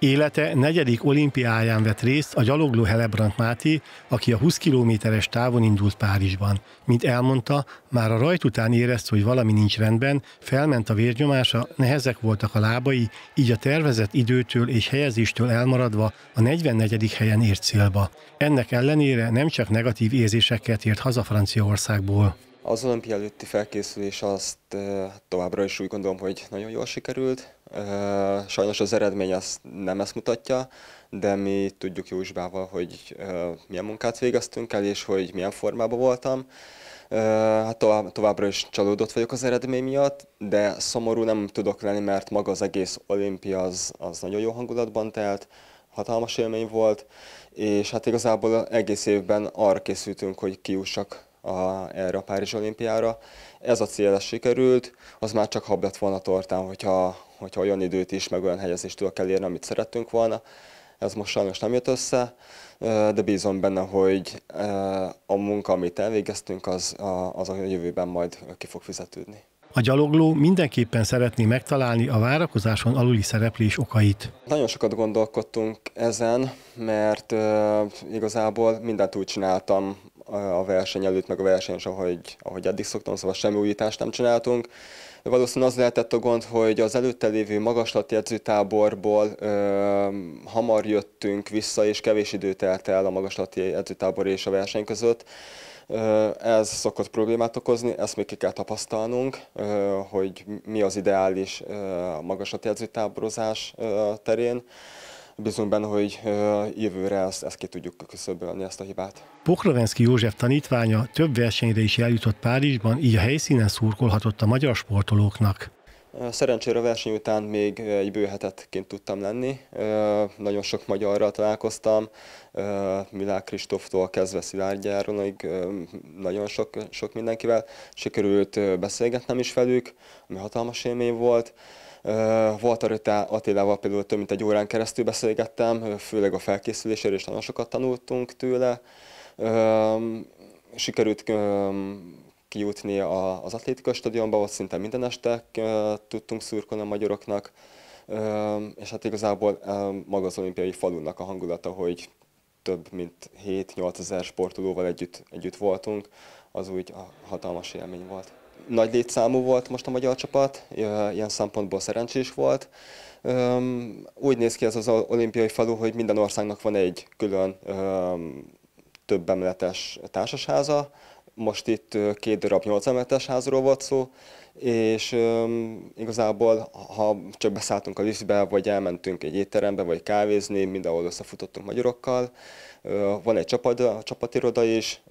Élete negyedik olimpiáján vett részt a gyalogló Helebrant Máté, aki a 20 kilométeres távon indult Párizsban. Mint elmondta, már a rajt után érezte, hogy valami nincs rendben, felment a vérnyomása, nehezek voltak a lábai, így a tervezett időtől és helyezéstől elmaradva a 44. helyen ért célba. Ennek ellenére nem csak negatív érzésekkel tért haza Franciaországból. Az olimpia előtti felkészülés azt továbbra is úgy gondolom, hogy nagyon jól sikerült. Sajnos az eredmény azt nem ezt mutatja, de mi tudjuk Józsbával, hogy milyen munkát végeztünk el, és hogy milyen formában voltam. Hát tovább, továbbra is csalódott vagyok az eredmény miatt, de szomorú nem tudok lenni, mert maga az egész olimpia az, az nagyon jó hangulatban telt, hatalmas élmény volt, és hát igazából egész évben arra készültünk, hogy kiussak a, erre a Párizs olimpiára. Ez a cél ez sikerült, az már csak hab lett volna tartán, hogyha, hogyha olyan időt is, meg olyan helyezést tudok elérni, amit szerettünk volna. Ez most sajnos nem jött össze, de bízom benne, hogy a munka, amit elvégeztünk, az, az a jövőben majd ki fog fizetődni. A gyalogló mindenképpen szeretné megtalálni a várakozáson aluli szereplés okait. Nagyon sokat gondolkodtunk ezen, mert uh, igazából mindent úgy csináltam a verseny előtt, meg a verseny is, ahogy, ahogy eddig szoktam, szóval semmi újítást nem csináltunk. valószínűleg az lehetett a gond, hogy az előtte lévő magaslati edzőtáborból ö, hamar jöttünk vissza, és kevés idő telt el a magaslati edzőtábor és a verseny között. Ez szokott problémát okozni, ezt még ki kell tapasztalnunk, hogy mi az ideális magaslati edzőtáborozás terén bízunk benne, hogy jövőre ezt, ezt ki tudjuk köszöbölni, ezt a hibát. Pokrovenszki József tanítványa több versenyre is eljutott Párizsban, így a helyszínen szurkolhatott a magyar sportolóknak. Szerencsére a verseny után még egy bőhetetként tudtam lenni. Nagyon sok magyarral találkoztam, Milák Kristóftól kezdve Szilárd Gyáronig, nagyon sok, sok mindenkivel. Sikerült beszélgetnem is velük, ami hatalmas élmény volt. Volt Öte Attilával például több mint egy órán keresztül beszélgettem, főleg a felkészülésről és nagyon sokat tanultunk tőle. Sikerült kijutni az atlétika stadionba, ott szinte minden este tudtunk szurkolni a magyaroknak, és hát igazából maga az olimpiai falunak a hangulata, hogy több mint 7-8 ezer sportolóval együtt, együtt voltunk, az úgy hatalmas élmény volt nagy létszámú volt most a magyar csapat, ilyen szempontból szerencsés volt. úgy néz ki ez az olimpiai falu, hogy minden országnak van egy külön több emeletes társasháza. Most itt két darab nyolc emeletes házról volt szó, és igazából, ha csak beszálltunk a liftbe, vagy elmentünk egy étterembe, vagy kávézni, mindenhol összefutottunk magyarokkal. van egy csapat, csapatiroda is,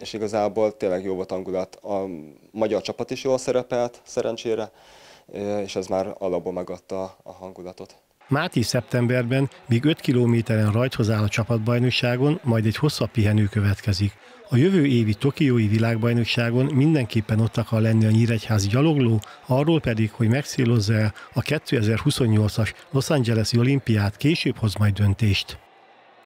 és igazából tényleg jó volt hangulat. A magyar csapat is jól szerepelt, szerencsére, és ez már alapból megadta a hangulatot. Máti szeptemberben még 5 kilométeren rajthoz áll a csapatbajnokságon, majd egy hosszabb pihenő következik. A jövő évi Tokiói világbajnokságon mindenképpen ott akar lenni a nyíregyházi gyalogló, arról pedig, hogy megszélozza a 2028-as Los Angeles-i olimpiát, később hoz majd döntést.